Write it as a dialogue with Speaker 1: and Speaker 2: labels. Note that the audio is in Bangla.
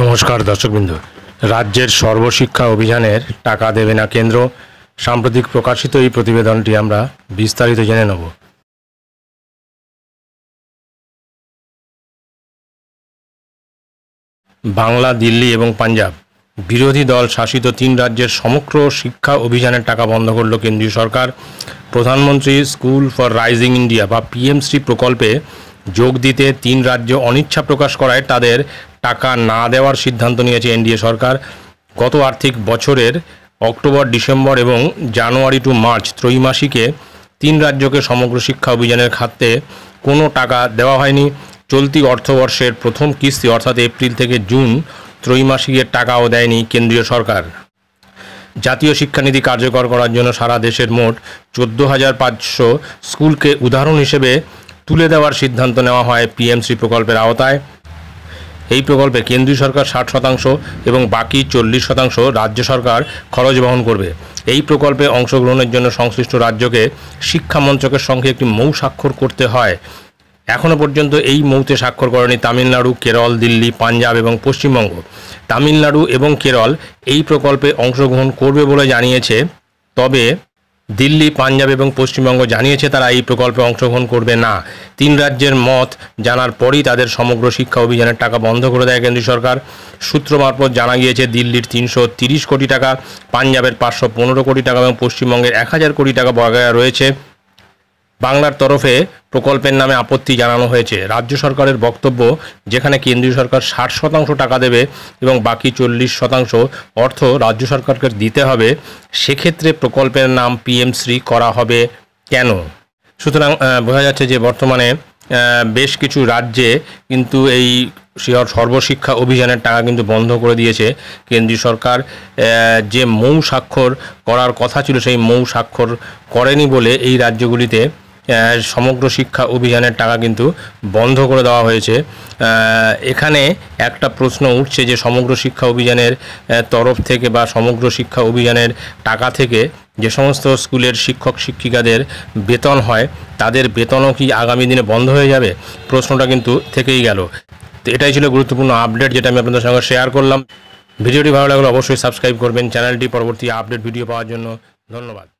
Speaker 1: নমস্কার দর্শকবৃন্দ রাজ্যের সর্বশিক্ষা অভিযানের টাকা দেবে না কেন্দ্র সাম্প্রতিক প্রকাশিত এই প্রতিবেদনটি আমরা বিস্তারিত জেনে নেব বাংলা দিল্লি এবং পাঞ্জাব বিরোধী দল শাসিত তিন রাজ্যের সমগ্র শিক্ষা অভিযানের টাকা বন্ধ করল কেন্দ্রীয় সরকার প্রধানমন্ত্রী স্কুল ফর রাইজিং ইন্ডিয়া বা পিএমসি প্রকল্পে যোগ দিতে তিন রাজ্য অনিচ্ছা প্রকাশ করায় তাদের টাকা না দেওয়ার সিদ্ধান্ত নিয়েছে এনডিএ সরকার গত আর্থিক বছরের অক্টোবর ডিসেম্বর এবং জানুয়ারি টু মার্চ ত্রৈমাসিকে তিন রাজ্যকে সমগ্র শিক্ষা অভিযানের খাতে কোনো টাকা দেওয়া হয়নি চলতি অর্থবর্ষের প্রথম কিস্তি অর্থাৎ এপ্রিল থেকে জুন ত্রৈমাসিকের টাকাও দেয়নি কেন্দ্রীয় সরকার জাতীয় শিক্ষানীতি কার্যকর করার জন্য সারা দেশের মোট চোদ্দ হাজার পাঁচশো স্কুলকে উদাহরণ হিসেবে তুলে দেওয়ার সিদ্ধান্ত নেওয়া হয় পিএমসি প্রকল্পের আওতায় এই প্রকল্পে কেন্দ্রীয় সরকার ষাট শতাংশ এবং বাকি চল্লিশ শতাংশ রাজ্য সরকার খরচ বহন করবে এই প্রকল্পে অংশগ্রহণের জন্য সংশ্লিষ্ট রাজ্যকে শিক্ষা মন্ত্রকের সঙ্গে একটি মৌ স্বাক্ষর করতে হয় এখনও পর্যন্ত এই মৌতে স্বাক্ষর করেনি তামিলনাড়ু কেরল দিল্লি পাঞ্জাব এবং পশ্চিমবঙ্গ তামিলনাড়ু এবং কেরল এই প্রকল্পে অংশগ্রহণ করবে বলে জানিয়েছে তবে দিল্লি পাঞ্জাব এবং পশ্চিমবঙ্গ জানিয়েছে তারা এই প্রকল্পে অংশগ্রহণ করবে না তিন রাজ্যের মত জানার পরই তাদের সমগ্র শিক্ষা অভিযানের টাকা বন্ধ করে দেয় কেন্দ্রীয় সরকার সূত্র মারফত জানা গিয়েছে দিল্লির তিনশো কোটি টাকা পাঞ্জাবের পাঁচশো কোটি টাকা এবং পশ্চিমবঙ্গের এক কোটি টাকা বকেয়া রয়েছে বাংলার তরফে প্রকল্পের নামে আপত্তি জানানো হয়েছে রাজ্য সরকারের বক্তব্য যেখানে কেন্দ্রীয় সরকার ষাট শতাংশ টাকা দেবে এবং বাকি চল্লিশ শতাংশ অর্থ রাজ্য সরকারকে দিতে হবে সেক্ষেত্রে প্রকল্পের নাম পিএমশ্রী করা হবে কেন সুতরাং বোঝা যাচ্ছে যে বর্তমানে বেশ কিছু রাজ্যে কিন্তু এই সর্বশিক্ষা অভিযানের টাকা কিন্তু বন্ধ করে দিয়েছে কেন্দ্রীয় সরকার যে মৌ স্বাক্ষর করার কথা ছিল সেই মৌ স্বাক্ষর করেনি বলে এই রাজ্যগুলিতে সমগ্র শিক্ষা অভিযানের টাকা কিন্তু বন্ধ করে দেওয়া হয়েছে এখানে একটা প্রশ্ন উঠছে যে সমগ্র শিক্ষা অভিযানের তরফ থেকে বা সমগ্র শিক্ষা অভিযানের টাকা থেকে যে সমস্ত স্কুলের শিক্ষক শিক্ষিকাদের বেতন হয় তাদের বেতনও কি আগামী দিনে বন্ধ হয়ে যাবে প্রশ্নটা কিন্তু থেকেই গেল তো এটাই ছিল গুরুত্বপূর্ণ আপডেট যেটা আমি আপনাদের সঙ্গে শেয়ার করলাম ভিডিওটি ভালো লাগলে অবশ্যই সাবস্ক্রাইব করবেন চ্যানেলটি পরবর্তী আপডেট ভিডিও পাওয়ার জন্য ধন্যবাদ